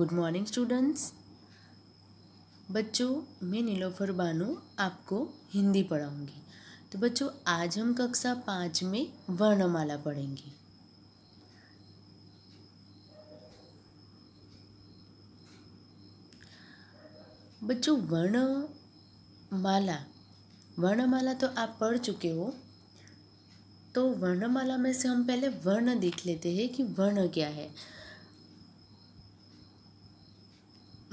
good morning students बच्चों मैं नीलोफर बानो आपको हिंदी पढ़ाऊंगी तो बच्चों आज हम कक्षा पाँच में वर्णमाला पढ़ेंगे बच्चों वर्णमाला वर्णमाला तो आप पढ़ चुके हो तो वर्णमाला में से हम पहले वर्ण देख लेते हैं कि वर्ण क्या है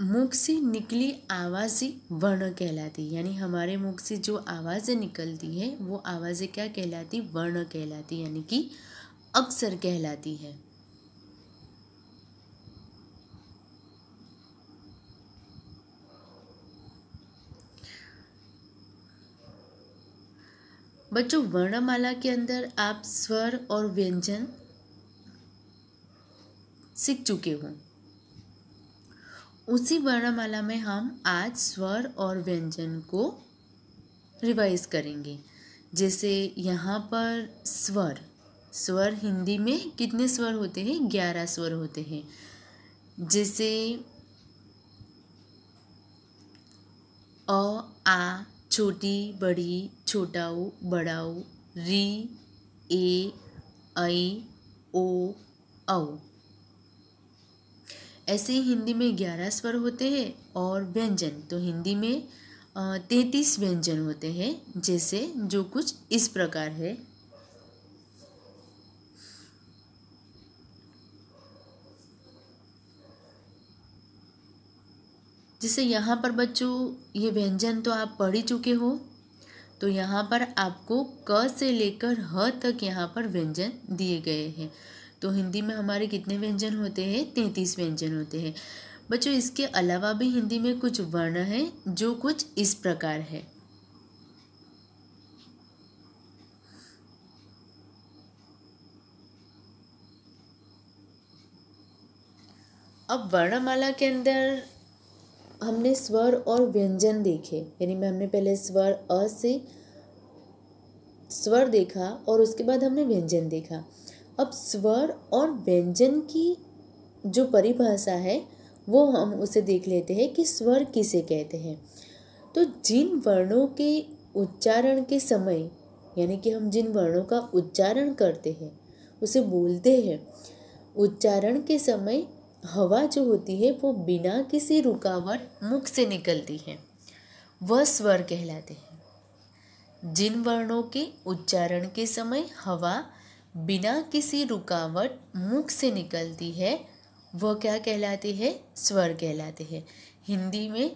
मुख से निकली आवाज़ें वर्ण कहलाती यानी हमारे मुख से जो आवाज़ें निकलती है वो आवाज़ें क्या कहलाती वर्ण कहलाती यानी कि अक्सर कहलाती है बच्चों वर्णमाला के अंदर आप स्वर और व्यंजन सीख चुके हों उसी वर्णमाला में हम आज स्वर और व्यंजन को रिवाइज करेंगे जैसे यहाँ पर स्वर स्वर हिंदी में कितने स्वर होते हैं ग्यारह स्वर होते हैं जैसे अ आ छोटी बड़ी छोटाऊ बड़ाऊ री ए ऐ ओ औ ऐसे ही हिंदी में ग्यारह स्वर होते हैं और व्यंजन तो हिंदी में तैतीस व्यंजन होते हैं जैसे जो कुछ इस प्रकार है जैसे यहाँ पर बच्चों ये व्यंजन तो आप पढ़ ही चुके हो तो यहाँ पर आपको क से लेकर ह तक यहाँ पर व्यंजन दिए गए हैं तो हिंदी में हमारे कितने व्यंजन होते हैं तैंतीस व्यंजन होते हैं बच्चों इसके अलावा भी हिंदी में कुछ वर्ण हैं जो कुछ इस प्रकार है अब वर्णमाला के अंदर हमने स्वर और व्यंजन देखे यानी मैं हमने पहले स्वर अ से स्वर देखा और उसके बाद हमने व्यंजन देखा अब स्वर और व्यंजन की जो परिभाषा है वो हम उसे देख लेते हैं कि स्वर किसे कहते हैं तो जिन वर्णों के उच्चारण के समय यानी कि हम जिन वर्णों का उच्चारण करते हैं उसे बोलते हैं उच्चारण के समय हवा जो होती है वो बिना किसी रुकावट मुख से निकलती है वह स्वर कहलाते हैं जिन वर्णों के उच्चारण के समय हवा बिना किसी रुकावट मुख से निकलती है वह क्या कहलाती है स्वर कहलाते हैं हिंदी में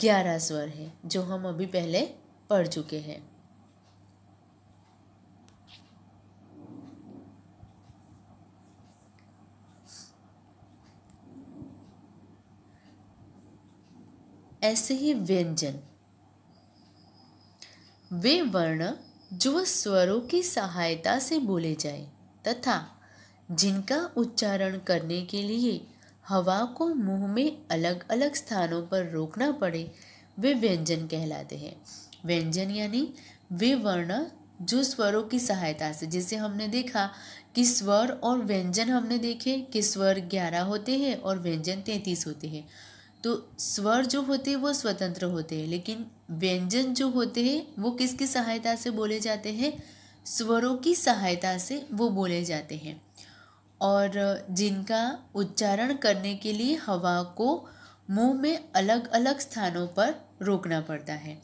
ग्यारह स्वर है जो हम अभी पहले पढ़ चुके हैं ऐसे ही व्यंजन वे वर्ण जो स्वरों की सहायता से बोले जाए तथा जिनका उच्चारण करने के लिए हवा को मुंह में अलग अलग स्थानों पर रोकना पड़े वे व्यंजन कहलाते हैं व्यंजन यानी वे वर्ण जो स्वरों की सहायता से जैसे हमने देखा कि स्वर और व्यंजन हमने देखे कि स्वर ग्यारह होते हैं और व्यंजन तैंतीस होते हैं तो स्वर जो होते हैं वो स्वतंत्र होते हैं लेकिन व्यंजन जो होते हैं वो किसकी सहायता से बोले जाते हैं स्वरों की सहायता से वो बोले जाते हैं और जिनका उच्चारण करने के लिए हवा को मुंह में अलग अलग स्थानों पर रोकना पड़ता है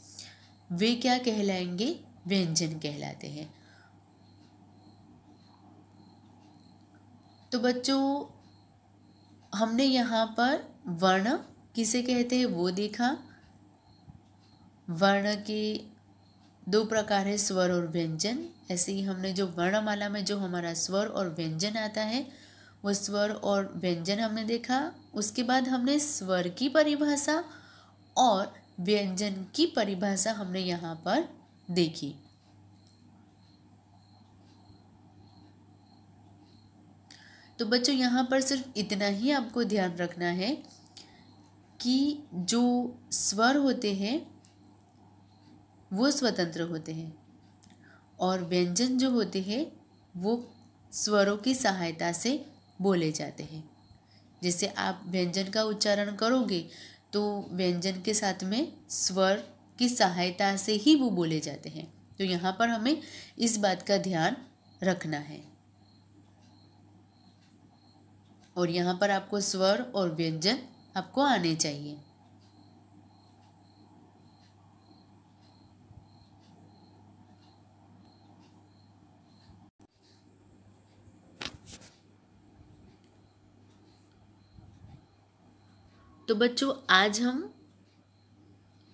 वे क्या कहलाएंगे व्यंजन कहलाते हैं तो बच्चों हमने यहाँ पर वर्ण किसे कहते हैं वो देखा वर्ण के दो प्रकार है स्वर और व्यंजन ऐसे ही हमने जो वर्णमाला में जो हमारा स्वर और व्यंजन आता है वो स्वर और व्यंजन हमने देखा उसके बाद हमने स्वर की परिभाषा और व्यंजन की परिभाषा हमने यहाँ पर देखी तो बच्चों यहाँ पर सिर्फ इतना ही आपको ध्यान रखना है कि जो स्वर होते हैं वो स्वतंत्र होते हैं और व्यंजन जो होते हैं वो स्वरों की सहायता से बोले जाते हैं जैसे आप व्यंजन का उच्चारण करोगे तो व्यंजन के साथ में स्वर की सहायता से ही वो बोले जाते हैं तो यहाँ पर हमें इस बात का ध्यान रखना है और यहाँ पर आपको स्वर और व्यंजन आपको आने चाहिए तो बच्चों आज हम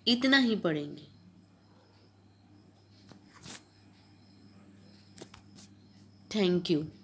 इतना ही पढ़ेंगे थैंक यू